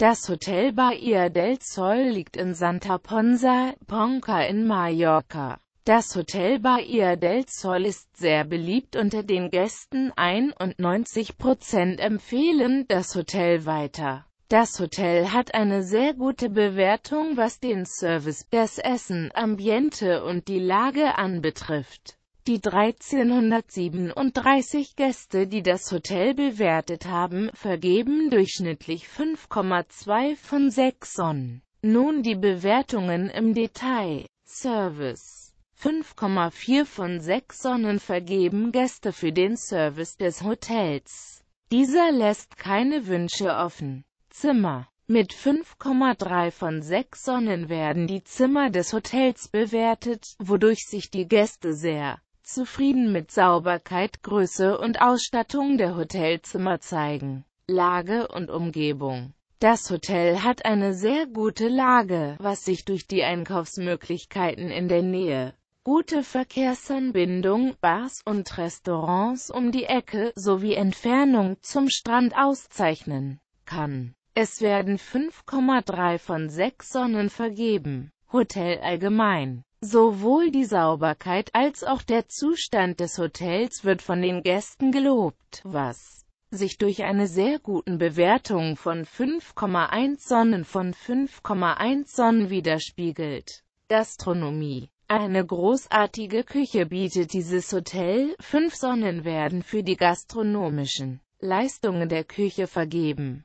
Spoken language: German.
Das Hotel Bahia del Sol liegt in Santa Ponsa, Ponca in Mallorca. Das Hotel Bahia del Sol ist sehr beliebt unter den Gästen, 91% empfehlen das Hotel weiter. Das Hotel hat eine sehr gute Bewertung was den Service, das Essen, Ambiente und die Lage anbetrifft die 1337 Gäste, die das Hotel bewertet haben, vergeben durchschnittlich 5,2 von 6 Sonnen. Nun die Bewertungen im Detail. Service 5,4 von 6 Sonnen vergeben Gäste für den Service des Hotels. Dieser lässt keine Wünsche offen. Zimmer mit 5,3 von 6 Sonnen werden die Zimmer des Hotels bewertet, wodurch sich die Gäste sehr zufrieden mit Sauberkeit, Größe und Ausstattung der Hotelzimmer zeigen. Lage und Umgebung das Hotel hat eine sehr gute Lage, was sich durch die Einkaufsmöglichkeiten in der Nähe, gute Verkehrsanbindung, Bars und Restaurants um die Ecke sowie Entfernung zum Strand auszeichnen kann. Es werden 5,3 von 6 Sonnen vergeben. Hotel allgemein Sowohl die Sauberkeit als auch der Zustand des Hotels wird von den Gästen gelobt, was sich durch eine sehr guten Bewertung von 5,1 Sonnen von 5,1 Sonnen widerspiegelt. Gastronomie eine großartige Küche bietet dieses Hotel, fünf Sonnen werden für die gastronomischen Leistungen der Küche vergeben.